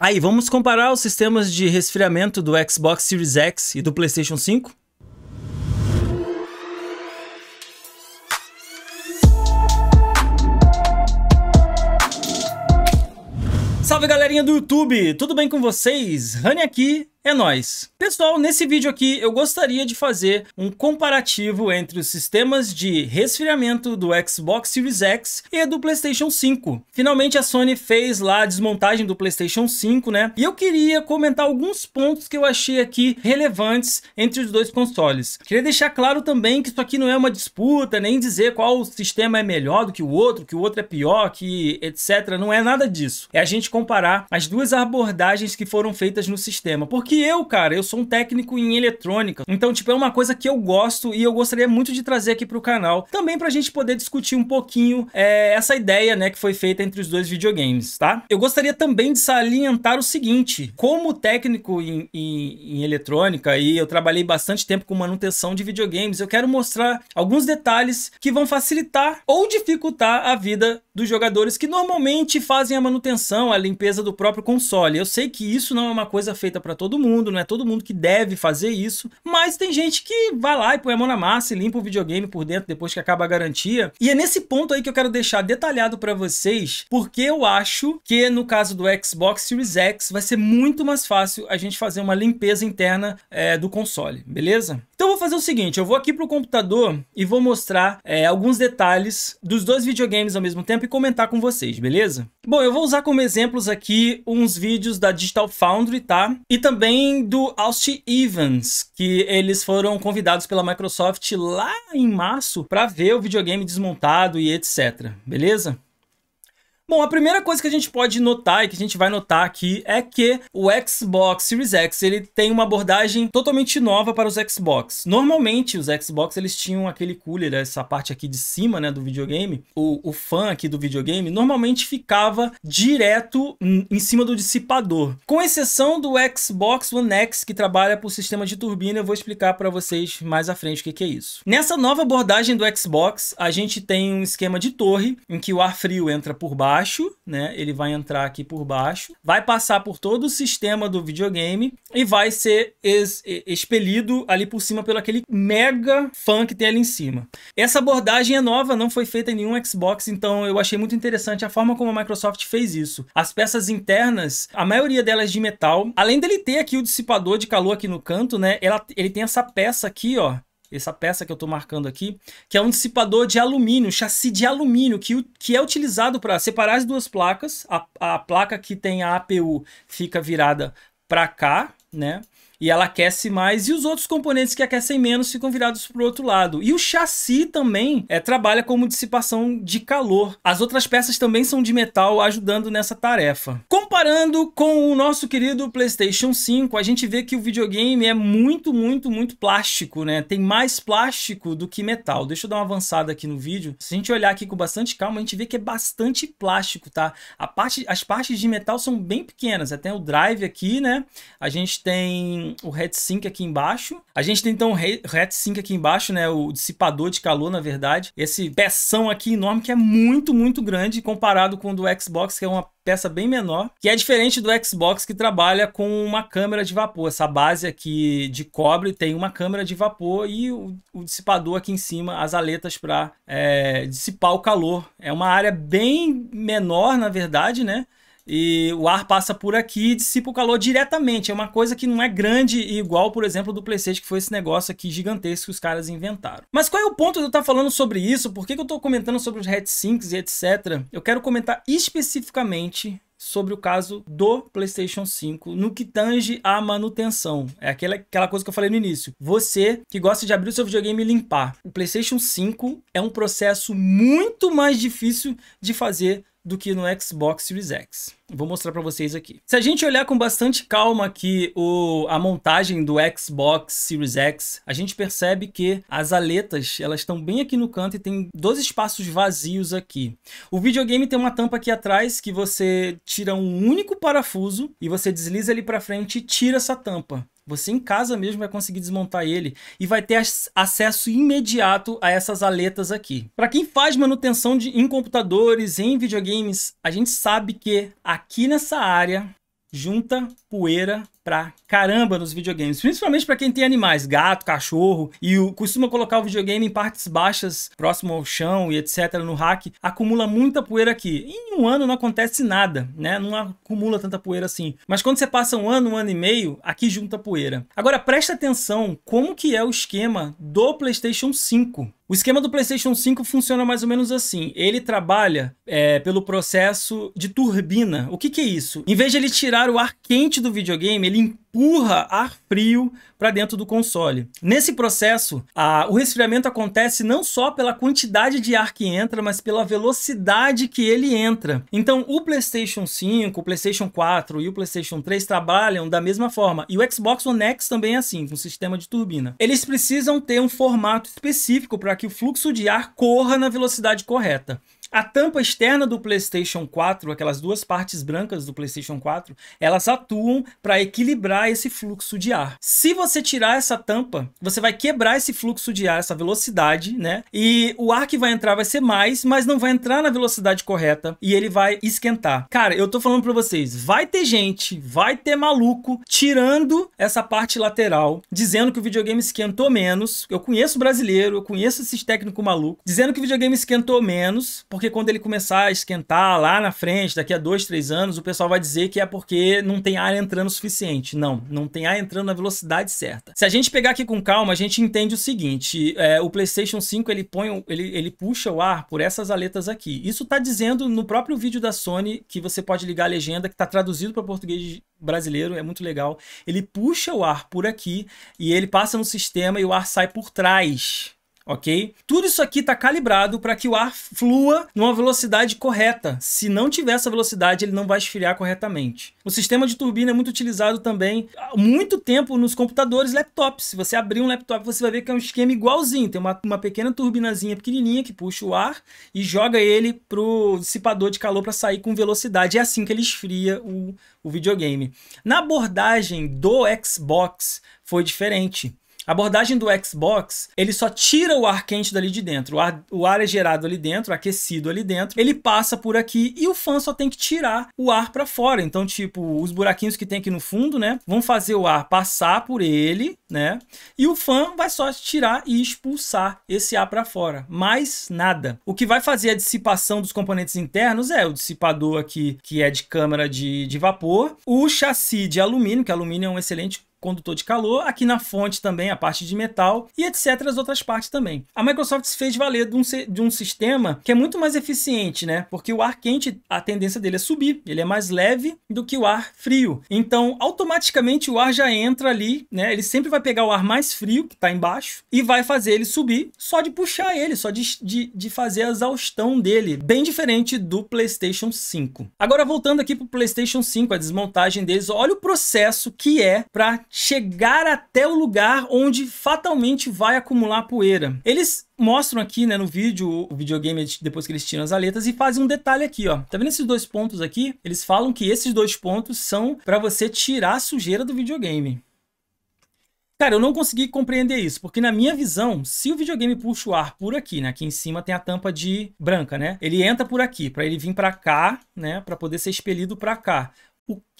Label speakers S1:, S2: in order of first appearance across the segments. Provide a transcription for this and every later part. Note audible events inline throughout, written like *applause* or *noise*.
S1: Aí, vamos comparar os sistemas de resfriamento do Xbox Series X e do PlayStation 5? Salve galerinha do YouTube, tudo bem com vocês? Rani aqui é nóis! Pessoal, nesse vídeo aqui eu gostaria de fazer um comparativo entre os sistemas de resfriamento do Xbox Series X e do PlayStation 5. Finalmente a Sony fez lá a desmontagem do PlayStation 5, né? E eu queria comentar alguns pontos que eu achei aqui relevantes entre os dois consoles. Queria deixar claro também que isso aqui não é uma disputa, nem dizer qual sistema é melhor do que o outro, que o outro é pior, que etc. Não é nada disso. É a gente comparar as duas abordagens que foram feitas no sistema. Porque que eu, cara, eu sou um técnico em eletrônica. Então, tipo, é uma coisa que eu gosto e eu gostaria muito de trazer aqui pro canal. Também pra gente poder discutir um pouquinho é, essa ideia, né, que foi feita entre os dois videogames, tá? Eu gostaria também de salientar o seguinte. Como técnico em, em, em eletrônica e eu trabalhei bastante tempo com manutenção de videogames, eu quero mostrar alguns detalhes que vão facilitar ou dificultar a vida dos jogadores que normalmente fazem a manutenção, a limpeza do próprio console. Eu sei que isso não é uma coisa feita para todo mundo, não é todo mundo que deve fazer isso, mas tem gente que vai lá e põe a mão na massa e limpa o videogame por dentro depois que acaba a garantia. E é nesse ponto aí que eu quero deixar detalhado para vocês, porque eu acho que no caso do Xbox Series X vai ser muito mais fácil a gente fazer uma limpeza interna é, do console, beleza? Então vou fazer o seguinte, eu vou aqui pro computador e vou mostrar é, alguns detalhes dos dois videogames ao mesmo tempo e comentar com vocês, beleza? Bom, eu vou usar como exemplos aqui uns vídeos da Digital Foundry, tá? E também do Austin Evans, que eles foram convidados pela Microsoft lá em março para ver o videogame desmontado e etc, beleza? Bom, a primeira coisa que a gente pode notar e que a gente vai notar aqui é que o Xbox Series X ele tem uma abordagem totalmente nova para os Xbox. Normalmente os Xbox eles tinham aquele cooler, essa parte aqui de cima né, do videogame, o, o fã aqui do videogame, normalmente ficava direto em cima do dissipador. Com exceção do Xbox One X que trabalha por sistema de turbina, eu vou explicar para vocês mais à frente o que, que é isso. Nessa nova abordagem do Xbox, a gente tem um esquema de torre em que o ar frio entra por baixo baixo, né? Ele vai entrar aqui por baixo, vai passar por todo o sistema do videogame e vai ser ex expelido ali por cima pelo aquele mega fan que tem ali em cima. Essa abordagem é nova, não foi feita em nenhum Xbox, então eu achei muito interessante a forma como a Microsoft fez isso. As peças internas, a maioria delas de metal, além dele ter aqui o dissipador de calor aqui no canto, né? Ela, ele tem essa peça aqui, ó, essa peça que eu estou marcando aqui, que é um dissipador de alumínio, chassi de alumínio, que, que é utilizado para separar as duas placas. A, a placa que tem a APU fica virada para cá, né? e ela aquece mais, e os outros componentes que aquecem menos ficam virados para o outro lado. E o chassi também é, trabalha como dissipação de calor. As outras peças também são de metal, ajudando nessa tarefa. Comparando com o nosso querido PlayStation 5, a gente vê que o videogame é muito, muito, muito plástico, né? Tem mais plástico do que metal. Deixa eu dar uma avançada aqui no vídeo. Se a gente olhar aqui com bastante calma, a gente vê que é bastante plástico, tá? A parte, as partes de metal são bem pequenas. Até o drive aqui, né? A gente tem o o heatsink aqui embaixo. A gente tem então o heatsink aqui embaixo, né? O dissipador de calor, na verdade. Esse peção aqui enorme que é muito, muito grande comparado com o do Xbox, que é uma peça bem menor, que é diferente do Xbox que trabalha com uma câmera de vapor. Essa base aqui de cobre tem uma câmera de vapor e o, o dissipador aqui em cima, as aletas para é, dissipar o calor. É uma área bem menor, na verdade, né? e o ar passa por aqui e dissipa o calor diretamente. É uma coisa que não é grande e igual, por exemplo, do PlayStation, que foi esse negócio aqui gigantesco que os caras inventaram. Mas qual é o ponto de eu estar tá falando sobre isso? Por que, eu estou comentando sobre os headsinks e etc? Eu quero comentar especificamente sobre o caso do PlayStation 5 no que tange à manutenção. É aquela, aquela coisa que eu falei no início. Você que gosta de abrir o seu videogame e limpar. O PlayStation 5 é um processo muito mais difícil de fazer do que no Xbox Series X. Vou mostrar para vocês aqui. Se a gente olhar com bastante calma aqui o, a montagem do Xbox Series X, a gente percebe que as aletas elas estão bem aqui no canto e tem dois espaços vazios aqui. O videogame tem uma tampa aqui atrás que você tira um único parafuso e você desliza ele para frente e tira essa tampa. Você em casa mesmo vai conseguir desmontar ele e vai ter acesso imediato a essas aletas aqui. Para quem faz manutenção de, em computadores, em videogames, a gente sabe que aqui nessa área junta poeira pra caramba nos videogames, principalmente para quem tem animais, gato, cachorro, e costuma colocar o videogame em partes baixas, próximo ao chão e etc. no rack, acumula muita poeira aqui. em um ano não acontece nada, né? Não acumula tanta poeira assim. Mas quando você passa um ano, um ano e meio, aqui junta poeira. Agora presta atenção como que é o esquema do PlayStation 5. O esquema do PlayStation 5 funciona mais ou menos assim. Ele trabalha é, pelo processo de turbina. O que, que é isso? Em vez de ele tirar o ar quente do videogame, ele empurra ar frio para dentro do console. Nesse processo, a, o resfriamento acontece não só pela quantidade de ar que entra, mas pela velocidade que ele entra. Então, o PlayStation 5, o PlayStation 4 e o PlayStation 3 trabalham da mesma forma. E o Xbox One X também é assim, com sistema de turbina. Eles precisam ter um formato específico para que o fluxo de ar corra na velocidade correta. A tampa externa do PlayStation 4, aquelas duas partes brancas do PlayStation 4, elas atuam para equilibrar esse fluxo de ar. Se você tirar essa tampa, você vai quebrar esse fluxo de ar, essa velocidade, né? E o ar que vai entrar vai ser mais, mas não vai entrar na velocidade correta e ele vai esquentar. Cara, eu tô falando para vocês, vai ter gente, vai ter maluco tirando essa parte lateral, dizendo que o videogame esquentou menos. Eu conheço brasileiro, eu conheço esses técnico maluco, dizendo que o videogame esquentou menos porque quando ele começar a esquentar lá na frente, daqui a dois, três anos, o pessoal vai dizer que é porque não tem ar entrando o suficiente. Não, não tem ar entrando na velocidade certa. Se a gente pegar aqui com calma, a gente entende o seguinte, é, o PlayStation 5 ele, põe, ele, ele puxa o ar por essas aletas aqui. Isso está dizendo no próprio vídeo da Sony que você pode ligar a legenda que está traduzido para português brasileiro, é muito legal. Ele puxa o ar por aqui e ele passa no sistema e o ar sai por trás ok? Tudo isso aqui está calibrado para que o ar flua numa velocidade correta. Se não tiver essa velocidade, ele não vai esfriar corretamente. O sistema de turbina é muito utilizado também há muito tempo nos computadores, laptops. Se você abrir um laptop, você vai ver que é um esquema igualzinho. Tem uma, uma pequena turbinazinha pequenininha que puxa o ar e joga ele pro dissipador de calor para sair com velocidade. É assim que ele esfria o, o videogame. Na abordagem do Xbox foi diferente. A abordagem do Xbox, ele só tira o ar quente dali de dentro. O ar, o ar é gerado ali dentro, aquecido ali dentro, ele passa por aqui e o fã só tem que tirar o ar para fora. Então, tipo, os buraquinhos que tem aqui no fundo, né, vão fazer o ar passar por ele, né, e o fã vai só tirar e expulsar esse ar para fora. Mais nada. O que vai fazer a dissipação dos componentes internos é o dissipador aqui, que é de câmara de, de vapor, o chassi de alumínio, que alumínio é um excelente condutor de calor, aqui na fonte também a parte de metal e etc. as outras partes também. A Microsoft se fez valer de um, de um sistema que é muito mais eficiente, né? Porque o ar quente, a tendência dele é subir, ele é mais leve do que o ar frio. Então, automaticamente o ar já entra ali, né? Ele sempre vai pegar o ar mais frio, que está embaixo, e vai fazer ele subir só de puxar ele, só de, de, de fazer a exaustão dele. Bem diferente do PlayStation 5. Agora, voltando aqui para o PlayStation 5, a desmontagem deles, olha o processo que é para chegar até o lugar onde fatalmente vai acumular poeira. Eles mostram aqui, né, no vídeo, o videogame depois que eles tiram as aletas e fazem um detalhe aqui, ó. Tá vendo esses dois pontos aqui? Eles falam que esses dois pontos são para você tirar a sujeira do videogame. Cara, eu não consegui compreender isso, porque na minha visão, se o videogame puxa o ar por aqui, né? Aqui em cima tem a tampa de branca, né? Ele entra por aqui, para ele vir para cá, né? Para poder ser expelido para cá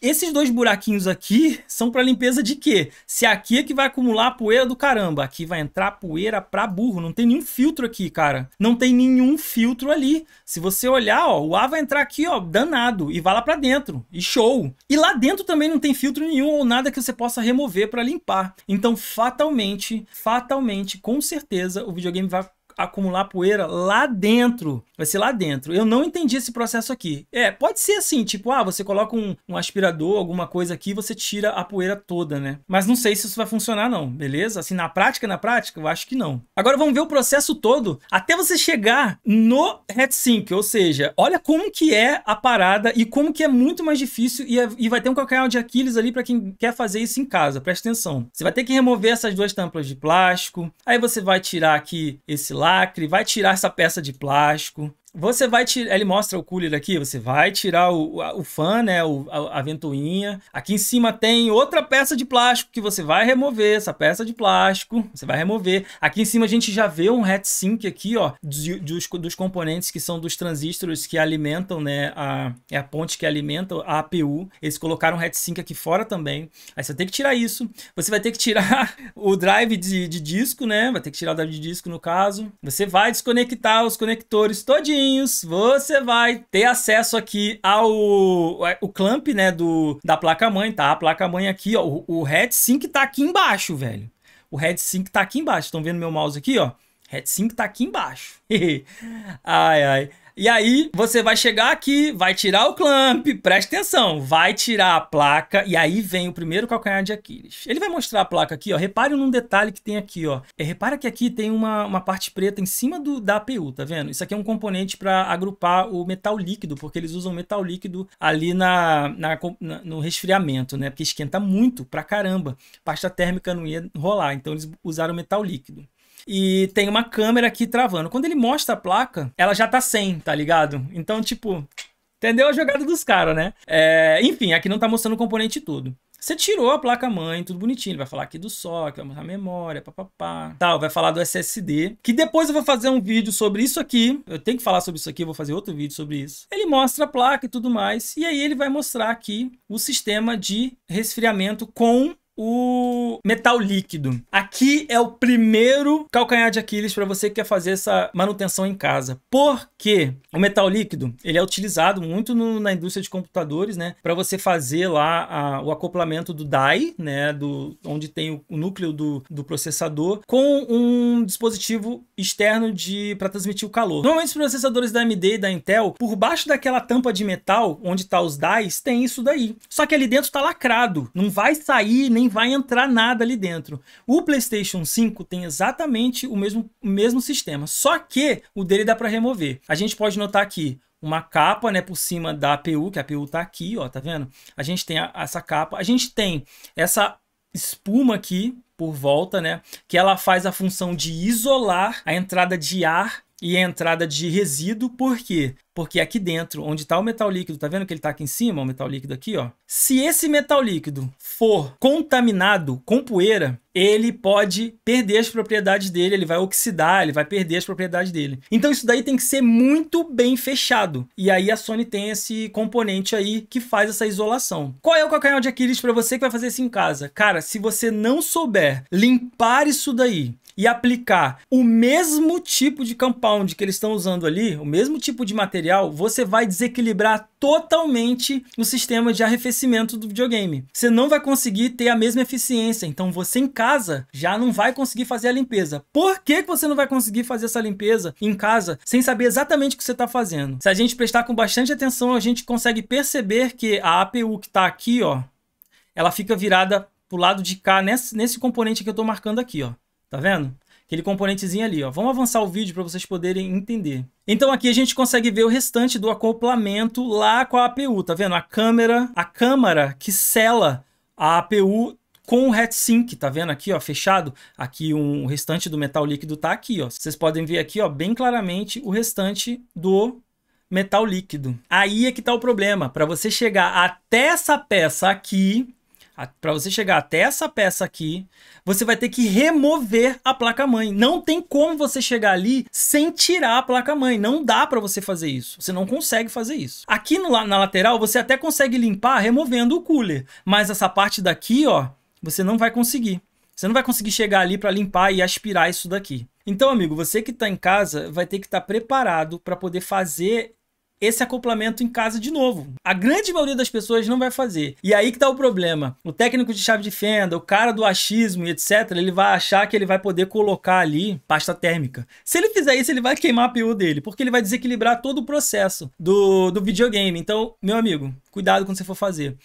S1: esses dois buraquinhos aqui são para limpeza de quê? Se aqui é que vai acumular poeira do caramba, aqui vai entrar poeira para burro, não tem nenhum filtro aqui, cara. Não tem nenhum filtro ali. Se você olhar, ó, o ar vai entrar aqui, ó, danado e vai lá para dentro. E show. E lá dentro também não tem filtro nenhum ou nada que você possa remover para limpar. Então, fatalmente, fatalmente, com certeza o videogame vai acumular poeira lá dentro. Vai ser lá dentro. Eu não entendi esse processo aqui. É, pode ser assim, tipo, ah, você coloca um, um aspirador, alguma coisa aqui, você tira a poeira toda, né? Mas não sei se isso vai funcionar não, beleza? Assim, na prática, na prática, eu acho que não. Agora vamos ver o processo todo até você chegar no headsink, ou seja, olha como que é a parada e como que é muito mais difícil e, é, e vai ter um calcanhar de Aquiles ali para quem quer fazer isso em casa, presta atenção. Você vai ter que remover essas duas tampas de plástico, aí você vai tirar aqui esse lado lacre, vai tirar essa peça de plástico. Você vai tirar. Ele mostra o cooler aqui, você vai tirar o, o fã, né? O, a, a ventoinha. Aqui em cima tem outra peça de plástico que você vai remover. Essa peça de plástico, você vai remover. Aqui em cima a gente já vê um head sync aqui, ó, dos, dos componentes que são dos transistores que alimentam, né? A, é a ponte que alimenta a APU. Eles colocaram um head sync aqui fora também. Aí você tem que tirar isso. Você vai ter que tirar *laughs* o drive de, de disco, né? Vai ter que tirar o drive de disco no caso. Você vai desconectar os conectores todinho você vai ter acesso aqui ao é, o clamp, né, do, da placa-mãe, tá? A placa-mãe aqui, ó, o, head sync tá aqui embaixo, velho. O sync tá aqui embaixo, estão vendo meu mouse aqui, ó? sync tá aqui embaixo. *laughs* ai, ai. E aí você vai chegar aqui, vai tirar o clamp, presta atenção, vai tirar a placa e aí vem o primeiro calcanhar de Aquiles. Ele vai mostrar a placa aqui, ó. Repare num detalhe que tem aqui, ó. É, repara que aqui tem uma, uma parte preta em cima do, da APU, tá vendo? Isso aqui é um componente para agrupar o metal líquido, porque eles usam metal líquido ali na, na, na no resfriamento, né? Porque esquenta muito pra caramba. Pasta térmica não ia rolar, então eles usaram metal líquido e tem uma câmera aqui travando. Quando ele mostra a placa, ela já tá sem, tá ligado? Então, tipo, entendeu a jogada dos caras, né? É, enfim, aqui não tá mostrando o componente tudo. Você tirou a placa-mãe, tudo bonitinho. Ele vai falar aqui do SOC, vai mostrar a memória, papapá. Tal, vai falar do SSD. Que depois eu vou fazer um vídeo sobre isso aqui. Eu tenho que falar sobre isso aqui, eu vou fazer outro vídeo sobre isso. Ele mostra a placa e tudo mais. E aí ele vai mostrar aqui o sistema de resfriamento com o metal líquido. Aqui é o primeiro calcanhar de Aquiles para você que quer fazer essa manutenção em casa. Porque o metal líquido ele é utilizado muito no, na indústria de computadores, né? Para você fazer lá a, o acoplamento do DAI, né? Do, onde tem o, o núcleo do, do, processador, com um dispositivo externo de para transmitir o calor. Normalmente os processadores da AMD e da Intel, por baixo daquela tampa de metal onde tá os DAIs, tem isso daí. Só que ali dentro tá lacrado, não vai sair nem vai entrar nada ali dentro. O PlayStation 5 tem exatamente o mesmo, o mesmo sistema, só que o dele dá para remover. A gente pode notar aqui uma capa, né, por cima da APU, que a APU tá aqui, ó, tá vendo? A gente tem a, essa capa, a gente tem essa espuma aqui por volta, né, que ela faz a função de isolar a entrada de ar e a entrada de resíduo, porque porque aqui dentro, onde está o metal líquido, tá vendo que ele está aqui em cima, o metal líquido aqui, ó. Se esse metal líquido for contaminado com poeira, ele pode perder as propriedades dele, ele vai oxidar, ele vai perder as propriedades dele. Então isso daí tem que ser muito bem fechado. E aí a Sony tem esse componente aí que faz essa isolação. Qual é o calcanhar de Aquiles para você que vai fazer isso em casa? Cara, se você não souber limpar isso daí, e aplicar o mesmo tipo de compound que eles estão usando ali, o mesmo tipo de material, você vai desequilibrar totalmente o sistema de arrefecimento do videogame. Você não vai conseguir ter a mesma eficiência, então você em casa já não vai conseguir fazer a limpeza. Por que você não vai conseguir fazer essa limpeza em casa sem saber exatamente o que você está fazendo? Se a gente prestar com bastante atenção, a gente consegue perceber que a APU que está aqui, ó, ela fica virada para o lado de cá, nesse, nesse componente que eu estou marcando aqui, ó. Tá vendo? Aquele componentezinho ali, ó. Vamos avançar o vídeo para vocês poderem entender. Então aqui a gente consegue ver o restante do acoplamento lá com a APU, tá vendo? A câmera, a câmara que sela a APU com o heatsink, tá vendo aqui, ó, fechado? Aqui um, o restante do metal líquido tá aqui, ó. Vocês podem ver aqui, ó, bem claramente o restante do metal líquido. Aí é que tá o problema. Para você chegar até essa peça aqui, para você chegar até essa peça aqui, você vai ter que remover a placa-mãe. Não tem como você chegar ali sem tirar a placa-mãe. Não dá para você fazer isso. Você não consegue fazer isso. Aqui no, na lateral, você até consegue limpar removendo o cooler. Mas essa parte daqui, ó, você não vai conseguir. Você não vai conseguir chegar ali para limpar e aspirar isso daqui. Então, amigo, você que está em casa vai ter que estar tá preparado para poder fazer esse acoplamento em casa de novo. A grande maioria das pessoas não vai fazer. E aí que tá o problema. O técnico de chave de fenda, o cara do achismo e etc, ele vai achar que ele vai poder colocar ali pasta térmica. Se ele fizer isso, ele vai queimar a PU dele, porque ele vai desequilibrar todo o processo do, do videogame. Então, meu amigo, cuidado quando você for fazer.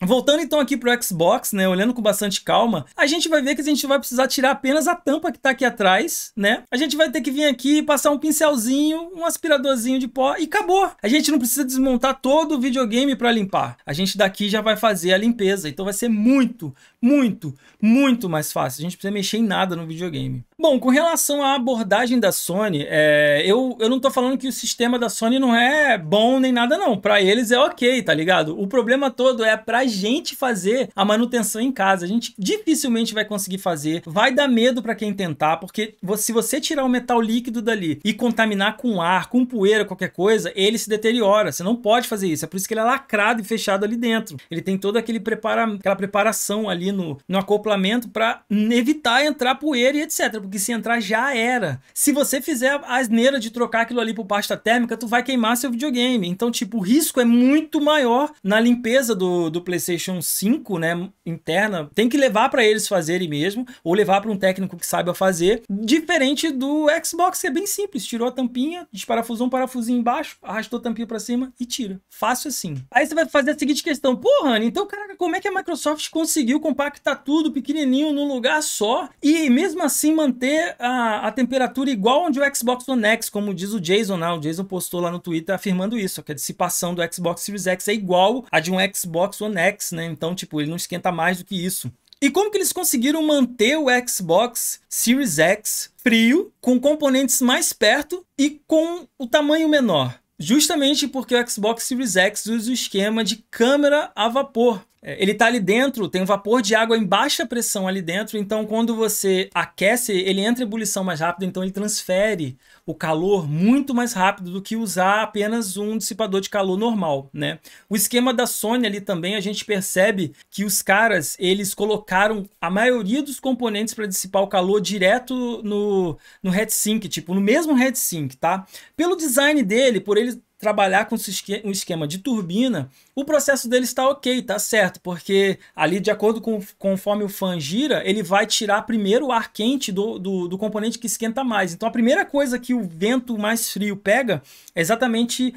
S1: Voltando então aqui pro Xbox, né, olhando com bastante calma, a gente vai ver que a gente vai precisar tirar apenas a tampa que tá aqui atrás, né? A gente vai ter que vir aqui, passar um pincelzinho, um aspiradorzinho de pó e acabou. A gente não precisa desmontar todo o videogame para limpar. A gente daqui já vai fazer a limpeza, então vai ser muito, muito, muito mais fácil. A gente precisa mexer em nada no videogame. Bom, com relação à abordagem da Sony, é, eu, eu não tô falando que o sistema da Sony não é bom nem nada, não. Para eles é ok, tá ligado? O problema todo é pra gente fazer a manutenção em casa. A gente dificilmente vai conseguir fazer. Vai dar medo para quem tentar, porque se você tirar o metal líquido dali e contaminar com ar, com poeira, qualquer coisa, ele se deteriora. Você não pode fazer isso. É por isso que ele é lacrado e fechado ali dentro. Ele tem toda aquele prepara, aquela preparação ali no, no acoplamento para evitar entrar poeira e etc. Porque se entrar já era. Se você fizer a asneira de trocar aquilo ali por pasta térmica, tu vai queimar seu videogame. Então, tipo, o risco é muito maior na limpeza do, do PlayStation 5, né? Interna. Tem que levar para eles fazerem mesmo, ou levar para um técnico que saiba fazer. Diferente do Xbox, que é bem simples. Tirou a tampinha, desparafusou um parafusinho embaixo, arrastou a tampinha para cima e tira. Fácil assim. Aí você vai fazer a seguinte questão: porra, Ana, então, caraca, como é que a Microsoft conseguiu comprar? compactar tudo pequenininho num lugar só e mesmo assim manter a, a temperatura igual onde o Xbox One X, como diz o Jason, né? o Jason postou lá no Twitter afirmando isso, que a dissipação do Xbox Series X é igual a de um Xbox One X, né? Então, tipo, ele não esquenta mais do que isso. E como que eles conseguiram manter o Xbox Series X frio, com componentes mais perto e com o tamanho menor? Justamente porque o Xbox Series X usa o esquema de câmera a vapor. É, ele está ali dentro, tem um vapor de água em baixa pressão ali dentro, então quando você aquece, ele entra em ebulição mais rápido, então ele transfere o calor muito mais rápido do que usar apenas um dissipador de calor normal, né? O esquema da Sony ali também a gente percebe que os caras eles colocaram a maioria dos componentes para dissipar o calor direto no, no sink, tipo no mesmo sink, tá? Pelo design dele, por ele trabalhar com um esquema de turbina, o processo dele está ok, tá certo, porque ali, de acordo com conforme o fan gira, ele vai tirar primeiro o ar quente do, do, do componente que esquenta mais. Então, a primeira coisa que o vento mais frio pega é exatamente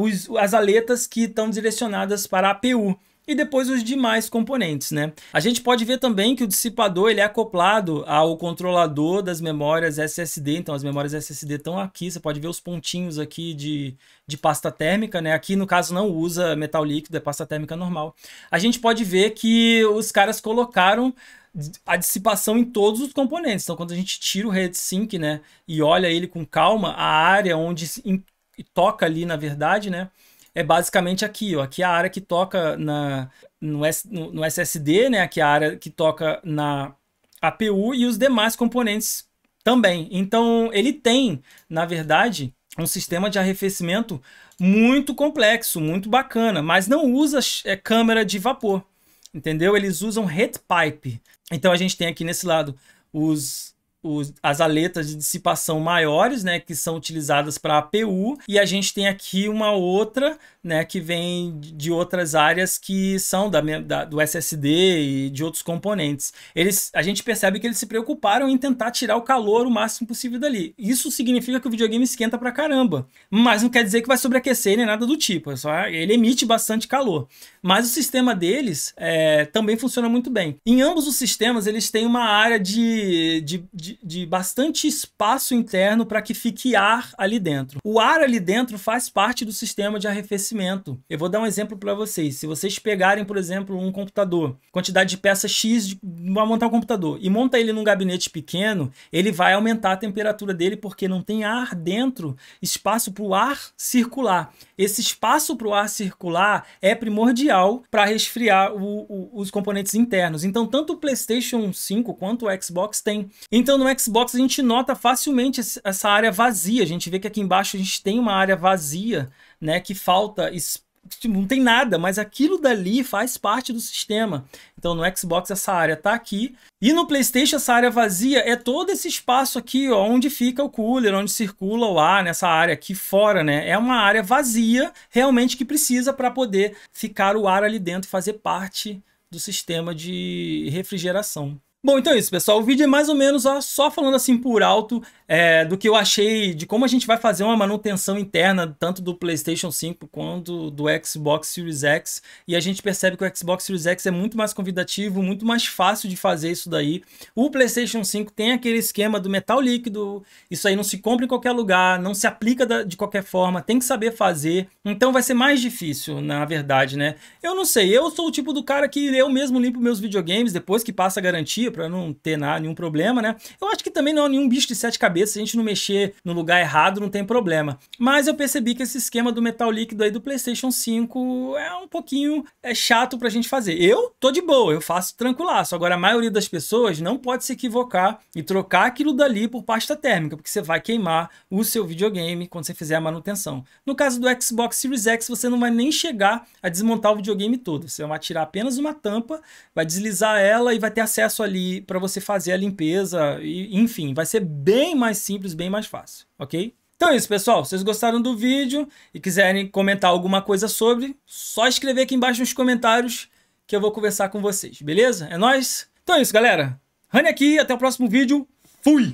S1: os, as aletas que estão direcionadas para a APU e depois os demais componentes, né? A gente pode ver também que o dissipador ele é acoplado ao controlador das memórias SSD, então as memórias SSD estão aqui, você pode ver os pontinhos aqui de, de pasta térmica, né? Aqui no caso não usa metal líquido, é pasta térmica normal. A gente pode ver que os caras colocaram a dissipação em todos os componentes. Então quando a gente tira o sync, né, e olha ele com calma, a área onde toca ali, na verdade, né? é basicamente aqui, ó. Aqui é a área que toca na, no, no, no SSD, né? Aqui é a área que toca na APU e os demais componentes também. Então, ele tem, na verdade, um sistema de arrefecimento muito complexo, muito bacana, mas não usa é, câmera de vapor, entendeu? Eles usam heat pipe. Então, a gente tem aqui nesse lado os os, as aletas de dissipação maiores, né, que são utilizadas para APU, e a gente tem aqui uma outra, né, que vem de outras áreas que são da, da, do SSD e de outros componentes. Eles, a gente percebe que eles se preocuparam em tentar tirar o calor o máximo possível dali. Isso significa que o videogame esquenta pra caramba, mas não quer dizer que vai sobreaquecer nem nada do tipo, é só, ele emite bastante calor. Mas o sistema deles é, também funciona muito bem. Em ambos os sistemas, eles têm uma área de, de, de de, de bastante espaço interno para que fique ar ali dentro. O ar ali dentro faz parte do sistema de arrefecimento. Eu vou dar um exemplo para vocês. Se vocês pegarem, por exemplo, um computador, quantidade de peças X de, vai montar um computador e monta ele num gabinete pequeno, ele vai aumentar a temperatura dele porque não tem ar dentro, espaço para o ar circular. Esse espaço para o ar circular é primordial para resfriar o, o, os componentes internos. Então, tanto o PlayStation 5 quanto o Xbox tem. Então, no Xbox a gente nota facilmente essa área vazia. A gente vê que aqui embaixo a gente tem uma área vazia, né? Que falta não tem nada, mas aquilo dali faz parte do sistema. Então no Xbox essa área está aqui e no PlayStation essa área vazia é todo esse espaço aqui, ó, onde fica o cooler, onde circula o ar nessa área aqui fora, né? É uma área vazia realmente que precisa para poder ficar o ar ali dentro e fazer parte do sistema de refrigeração. Bom, então é isso, pessoal. O vídeo é mais ou menos ó, só falando assim por alto é, do que eu achei de como a gente vai fazer uma manutenção interna tanto do PlayStation 5 quanto do Xbox Series X. E a gente percebe que o Xbox Series X é muito mais convidativo, muito mais fácil de fazer isso daí. O PlayStation 5 tem aquele esquema do metal líquido, isso aí não se compra em qualquer lugar, não se aplica de qualquer forma, tem que saber fazer. Então vai ser mais difícil, na verdade, né? Eu não sei, eu sou o tipo do cara que eu mesmo limpo meus videogames depois que passa a garantia meio para não ter nada, nenhum problema, né? Eu acho que também não é nenhum bicho de sete cabeças, se a gente não mexer no lugar errado, não tem problema. Mas eu percebi que esse esquema do metal líquido aí do PlayStation 5 é um pouquinho é chato pra gente fazer. Eu tô de boa, eu faço tranquilaço. Agora, a maioria das pessoas não pode se equivocar e trocar aquilo dali por pasta térmica, porque você vai queimar o seu videogame quando você fizer a manutenção. No caso do Xbox Series X, você não vai nem chegar a desmontar o videogame todo. Você vai tirar apenas uma tampa, vai deslizar ela e vai ter acesso ali ali para você fazer a limpeza e enfim, vai ser bem mais simples, bem mais fácil, ok? Então é isso, pessoal. Se vocês gostaram do vídeo e quiserem comentar alguma coisa sobre, só escrever aqui embaixo nos comentários que eu vou conversar com vocês, beleza? É nóis? Então é isso, galera. Rani aqui, até o próximo vídeo. Fui!